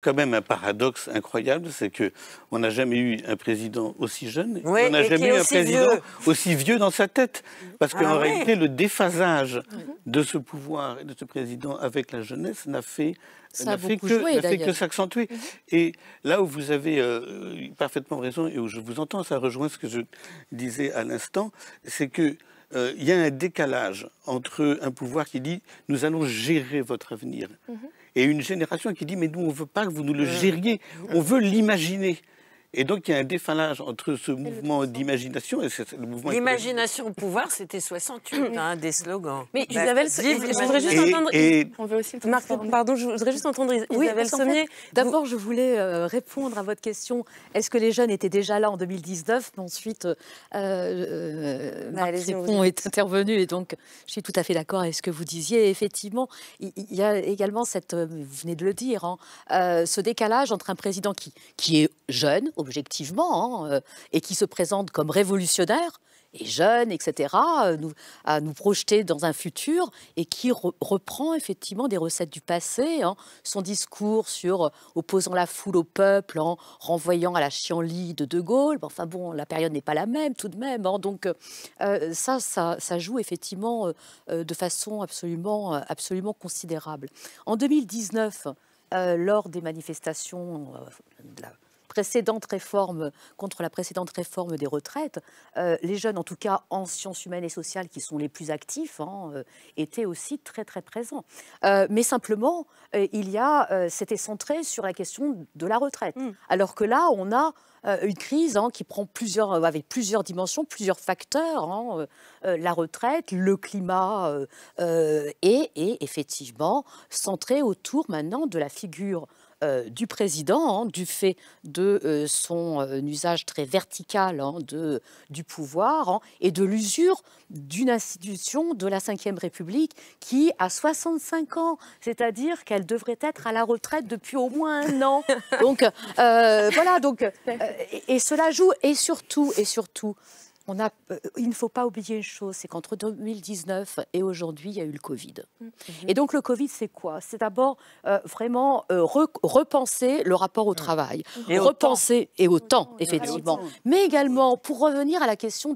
quand même un paradoxe incroyable, c'est que on n'a jamais eu un président aussi jeune, on n'a jamais eu un président aussi vieux dans sa tête, parce qu'en ah réalité, le déphasage de ce pouvoir et de ce président avec la jeunesse n'a fait fait que, s'accentuer. Mhm. Et là où vous avez euh, parfaitement raison et où je vous entends, ça rejoint ce que je disais à l'instant, c'est que euh, il y a un décalage entre un pouvoir qui dit nous allons gérer votre avenir mhm et une génération qui dit mais nous on ne veut pas que vous nous le euh. gériez, on veut l'imaginer. Et donc il y a un défalage entre ce mouvement d'imagination et le mouvement. L'imagination au pouvoir, c'était 68, hein, des slogans. Mais bah, Isabelle, je voudrais juste entendre. Marc, pardon, je voudrais juste entendre Isabelle Sommier. D'abord, je voulais euh, répondre à votre question. Est-ce que les jeunes étaient déjà là en 2019 ensuite, euh, euh bah, Marc est intervenu et donc je suis tout à fait d'accord avec ce que vous disiez. Effectivement, il y, a également cette, euh, vous venez de le dire, hein, ce décalage entre un président qui, qui est jeune objectivement, hein, euh, et qui se présente comme révolutionnaire, et jeune, etc., euh, nous, à nous projeter dans un futur et qui reprend effectivement des recettes du passé. Hein. Son discours sur euh, opposant la foule au peuple en renvoyant à la chienlit de De Gaulle. Enfin bon, la période n'est pas la même tout de même. Hein. Donc ça, ça, joue effectivement de façon absolument, absolument considérable. En 2019, lors des manifestations de la précédente réforme, contre la précédente réforme des retraites, euh, les jeunes, en tout cas en sciences humaines et sociales, qui sont les plus actifs, hein, euh, étaient aussi très très présents. Euh, mais simplement, il y a, c'était centré sur la question de la retraite, mm. alors que là, on a une crise hein, qui prend plusieurs, avec plusieurs dimensions, plusieurs facteurs, hein, la retraite, le climat, et, et effectivement centré autour maintenant de la figure euh, du président, hein, du fait de euh, son euh, usage très vertical hein, de, du pouvoir hein, et de l'usure d'une institution de la Ve République qui a 65 ans, c'est-à-dire qu'elle devrait être à la retraite depuis au moins un an. Donc voilà, donc et cela joue et surtout et surtout euh, il ne faut pas oublier une chose, c'est qu'entre 2019 et aujourd'hui, il y a eu le Covid. Mm-hmm. Et donc le Covid, c'est quoi C'est d'abord euh, vraiment euh, repenser le rapport au mm. travail, repenser et au temps, effectivement, mais également pour revenir à la question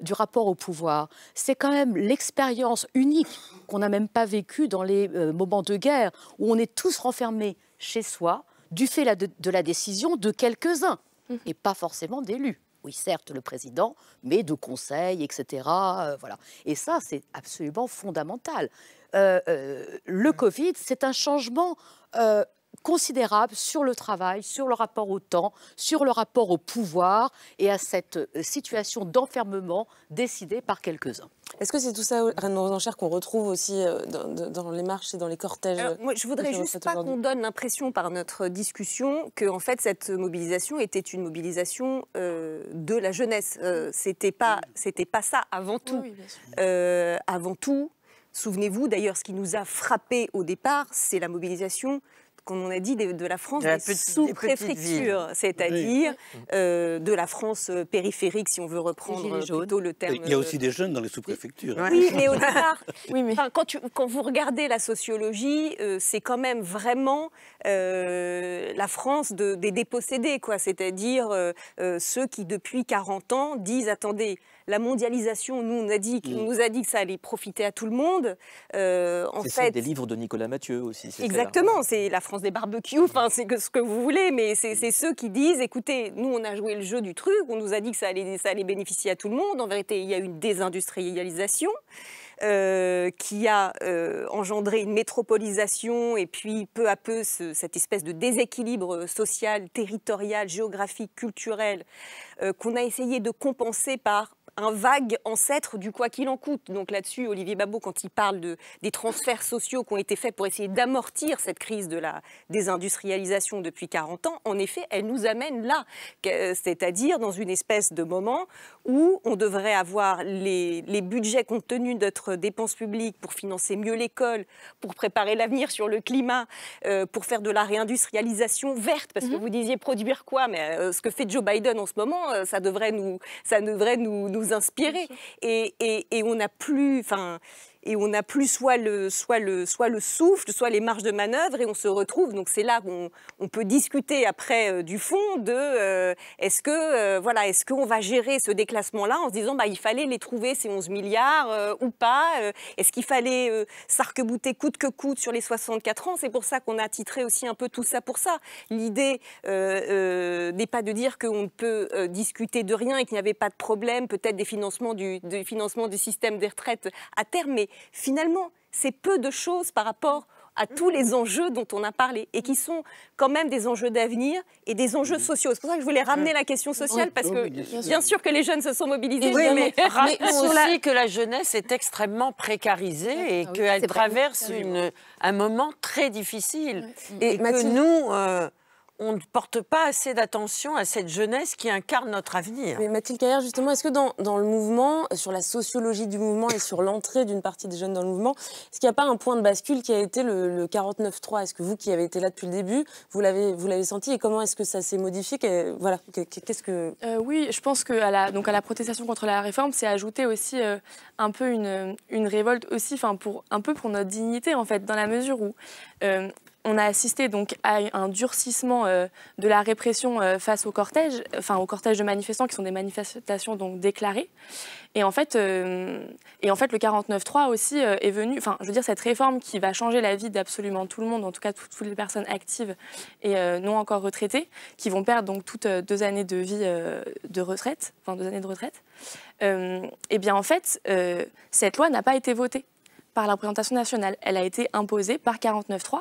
du rapport au pouvoir. C'est quand même l'expérience unique qu'on n'a même pas vécue dans les moments de guerre où on est tous renfermés chez soi du fait de la décision de quelques-uns mm-hmm. et pas forcément d'élus oui, certes, le président, mais de conseil, etc. Euh, voilà. Et ça, c'est absolument fondamental. Euh, euh, le mmh. Covid, c'est un changement considérable sur le travail, sur le rapport au temps, sur le rapport au pouvoir et à cette euh, situation d'enfermement décidée par quelques-uns. Est-ce que c'est tout ça, Reine aux enchères, qu'on retrouve aussi euh, dans, les marches et dans les cortèges moi, Je voudrais juste pas qu'on donne l'impression par notre discussion que en fait cette mobilisation était une mobilisation euh, de la jeunesse. Ce c'était pas, c'était pas ça avant tout. avant tout, souvenez-vous d'ailleurs, ce qui nous a frappé au départ, c'est la mobilisation qu'on a dit de, la France des sous-préfectures, c'est-à-dire euh, de la France euh, périphérique, si on veut reprendre euh, plutôt le terme. Il y a aussi des jeunes dans les sous-préfectures. Oui, mais au départ, quand, vous regardez la sociologie, c'est quand même vraiment la France des dépossédés, quoi. C'est-à-dire ceux qui depuis 40 ans disent attendez la mondialisation, nous, on, a dit, nous a dit que ça allait profiter à tout le monde. Euh, c'est en fait, des livres de Nicolas Mathieu aussi. Exactement, c'est la France des barbecues, enfin, c'est ce que vous voulez, mais c'est ceux qui disent, écoutez, nous, on a joué le jeu du truc, on nous a dit que ça allait, ça allait bénéficier à tout le monde. En vérité, il y a une désindustrialisation. Euh, qui a euh, engendré une métropolisation et puis peu à peu cette espèce de déséquilibre social, territorial, géographique, culturel qu'on a essayé de compenser par un vague ancêtre du quoi qu'il en coûte. Donc là-dessus, Olivier Babot, quand il parle de, des transferts sociaux qui ont été faits pour essayer d'amortir cette crise de la désindustrialisation depuis 40 ans, en effet, elle nous amène là, c'est-à-dire dans une espèce de moment où on devrait avoir les, budgets compte tenu de notre dépense publique pour financer mieux l'école, pour préparer l'avenir sur le climat, euh, pour faire de la réindustrialisation verte, parce que mhm. vous disiez produire quoi, mais euh, ce que fait Joe Biden en ce moment, euh, ça devrait nous, ça devrait nous, nous inspirer. Et, on n'a plus, et on n'a plus soit le, soit, le, soit le souffle, soit les marges de manœuvre et on se retrouve. Donc c'est là qu'on on peut discuter après euh, du fond de euh, est-ce que euh, voilà est-ce qu'on va gérer ce déclassement-là en se disant bah il fallait les trouver ces 11 milliards ou pas Est-ce qu'il fallait s'arquebouter coûte que coûte sur les 64 ans C'est pour ça qu'on a titré aussi un peu tout ça pour ça. L'idée n'est pas de dire qu'on ne peut discuter de rien et qu'il n'y avait pas de problème peut-être des financements du, financement du système des retraites à terme, mais finalement, c'est peu de choses par rapport à mm-hmm. tous les enjeux dont on a parlé et qui sont quand même des enjeux d'avenir et des enjeux mm-hmm. sociaux. C'est pour ça que je voulais ramener la question sociale parce oh, que bien sûr que les jeunes se sont mobilisés. mais, aussi que la jeunesse est extrêmement précarisée ah et qu'elle traverse un moment très difficile et, que nous... Euh, on ne porte pas assez d'attention à cette jeunesse qui incarne notre avenir. Mais Mathilde Caillère, justement, est-ce que dans, le mouvement, sur la sociologie du mouvement et sur l'entrée d'une partie des jeunes dans le mouvement, est-ce qu'il n'y a pas un point de bascule qui a été le, le 49-3 Est-ce que vous, qui avez été là depuis le début, vous l'avez senti et comment est-ce que ça s'est modifié Voilà, qu'est-ce que... Euh, oui, je pense qu'à la, donc à la protestation contre la réforme, c'est ajouté aussi euh, un peu une, révolte aussi, pour, un peu pour notre dignité, en fait, dans la mesure où euh, on a assisté donc à un durcissement euh, de la répression euh, face au cortège, enfin au cortège de manifestants qui sont des manifestations donc déclarées. Et en fait, euh, et en fait le 49-3 aussi est venu, enfin je veux dire cette réforme qui va changer la vie d'absolument tout le monde, en tout cas toutes les personnes actives et non encore retraitées, qui vont perdre donc toutes deux années de vie de retraite, enfin deux années de retraite. et eh bien en fait, cette loi n'a pas été votée par la représentation nationale. Elle a été imposée par 49.3.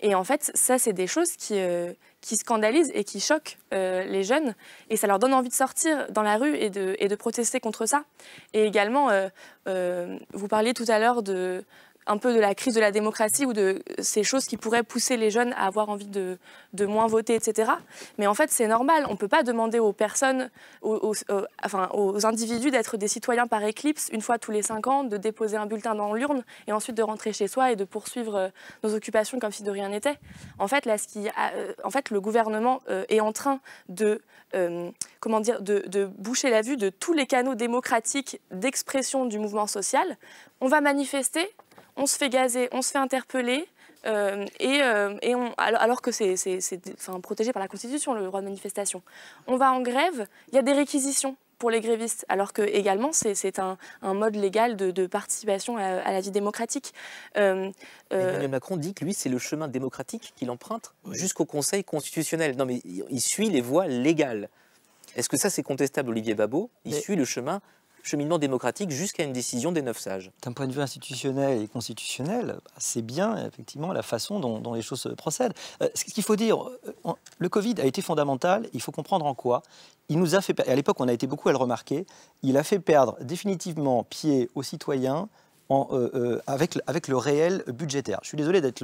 Et en fait, ça, c'est des choses qui, euh, qui scandalisent et qui choquent euh, les jeunes. Et ça leur donne envie de sortir dans la rue et de, et de protester contre ça. Et également, euh, vous parliez tout à l'heure de, un peu de la crise de la démocratie ou de ces choses qui pourraient pousser les jeunes à avoir envie de, de moins voter, etc. Mais en fait, c'est normal. On ne peut pas demander aux personnes, aux, enfin, aux individus d'être des citoyens par éclipse une fois tous les cinq ans, de déposer un bulletin dans l'urne et ensuite de rentrer chez soi et de poursuivre euh, nos occupations comme si de rien n'était. En fait, qui euh, en fait, le gouvernement euh, est en train de comment dire, de, de, boucher la vue de tous les canaux démocratiques d'expression du mouvement social. On va manifester, on se fait gazer, on se fait interpeller. Euh, et, euh, alors que c'est enfin, protégé par la Constitution, le droit de manifestation. On va en grève, il y a des réquisitions pour les grévistes, alors que également c'est un, mode légal de, participation à, la vie démocratique. Euh, Emmanuel Macron dit que lui c'est le chemin démocratique qu'il emprunte jusqu'au Conseil constitutionnel. Non mais il suit les voies légales. Est-ce que ça c'est contestable Olivier Babot Il suit le chemin cheminement démocratique jusqu'à une décision des neuf sages. D'un point de vue institutionnel et constitutionnel, c'est bien effectivement la façon dont, les choses procèdent. Euh, ce qu'il faut dire, euh, le Covid a été fondamental, il faut comprendre en quoi. Il nous a fait, à l'époque on a été beaucoup à le remarquer, il a fait perdre définitivement pied aux citoyens, en, euh, euh, avec, avec le réel budgétaire. Je suis désolé d'être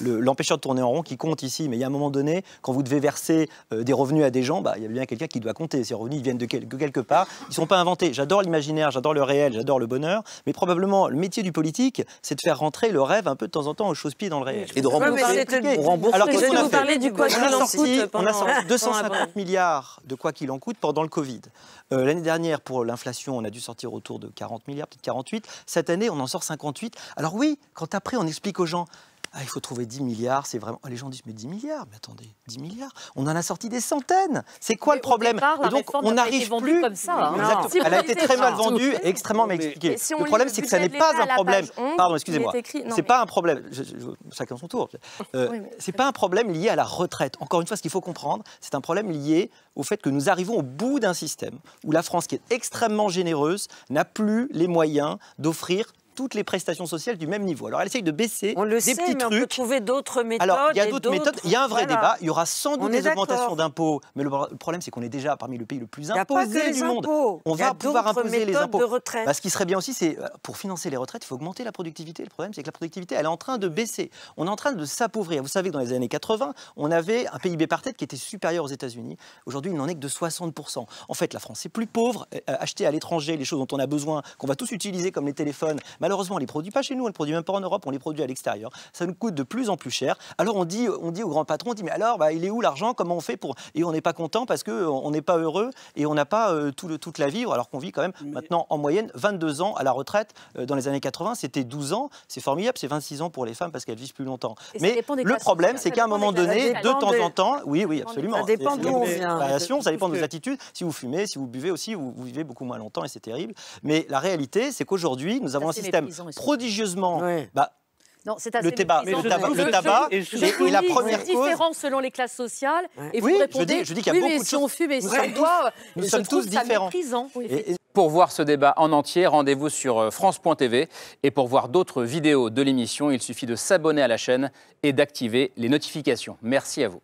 l'empêcheur le, de tourner en rond qui compte ici, mais il y a un moment donné, quand vous devez verser euh, des revenus à des gens, bah, il y a bien quelqu'un qui doit compter. Ces revenus ils viennent de quelque part, ils ne sont pas inventés. J'adore l'imaginaire, j'adore le réel, j'adore le bonheur, mais probablement le métier du politique, c'est de faire rentrer le rêve un peu de temps en temps aux choses pieds dans le réel. Et de rembourser. Alors, qu'est-ce qu'on du a sorti, on a sorti 250 milliards de quoi qu'il en coûte pendant le Covid. L'année dernière, pour l'inflation, on a dû sortir autour de 40 milliards, peut-être 48. Cette année, on en sort 58. Alors oui, quand après on explique aux gens, ah, il faut trouver 10 milliards, c'est vraiment. Les gens disent, mais 10 milliards, mais attendez, 10 milliards. On en a sorti des centaines. C'est quoi le problème Et donc, on n'arrive plus. Comme ça, hein. Elle a été très mal hein. vendue et extrêmement mal expliquée. le problème, c'est que ça n'est pas un problème. Pardon, excusez-moi. C'est pas un problème. chacun son tour. Euh, c'est pas un problème lié à la retraite. Encore une fois, ce qu'il faut comprendre, c'est un problème lié au fait que nous arrivons au bout d'un système où la France, qui est extrêmement généreuse, n'a plus les moyens d'offrir toutes les prestations sociales du même niveau. Alors elle essaye de baisser on le des sait, petits mais trucs. On trouver d'autres méthodes. Alors il y a d'autres méthodes. Il y a un vrai débat. Il y aura sans doute des augmentations d'impôts, mais le, problème c'est qu'on est déjà parmi le pays le plus imposé du monde. On va pouvoir imposer les impôts. De retraite. ce qui serait bien aussi, c'est euh, pour financer les retraites, il faut augmenter la productivité. Le problème c'est que la productivité, elle est en train de baisser. On est en train de s'appauvrir. Vous savez que dans les années 80, on avait un PIB par tête qui était supérieur aux États-Unis. Aujourd'hui, il n'en est que de 60 En fait, la France est plus pauvre. Euh, euh, Acheter à l'étranger les choses dont on a besoin, qu'on va tous utiliser comme les téléphones Malheureusement, on les produit pas chez nous, on les produit même pas en Europe, on les produit à l'extérieur. Ça nous coûte de plus en plus cher. Alors on dit, on dit au grand patron, on dit mais alors, bah, il est où l'argent Comment on fait pour Et on n'est pas content parce que on n'est pas heureux et on n'a pas euh, tout le, toute la vie, Alors qu'on vit quand même maintenant en moyenne 22 ans à la retraite. Euh, dans les années 80, c'était 12 ans. C'est formidable, c'est 26 ans pour les femmes parce qu'elles vivent plus longtemps. mais le problème, c'est qu'à un moment donné, de temps en temps, oui, oui, absolument. Ça dépend d'où on vient. ça dépend de vos attitudes. Si vous fumez, si vous buvez aussi, vous, vivez beaucoup moins longtemps et c'est terrible. Mais la réalité, c'est qu'aujourd'hui, nous avons un système prodigieusement. Bah, non, c'est le, débat, le, tabac, le et, la première cause. différent selon les classes sociales. Et vous oui, répondez, je dis, beaucoup de si on fume et si on nous sommes tous différents. Pour voir ce débat en entier, rendez-vous sur euh, France.tv. Et pour voir d'autres vidéos de l'émission, il suffit de s'abonner à la chaîne et d'activer les notifications. Merci à vous.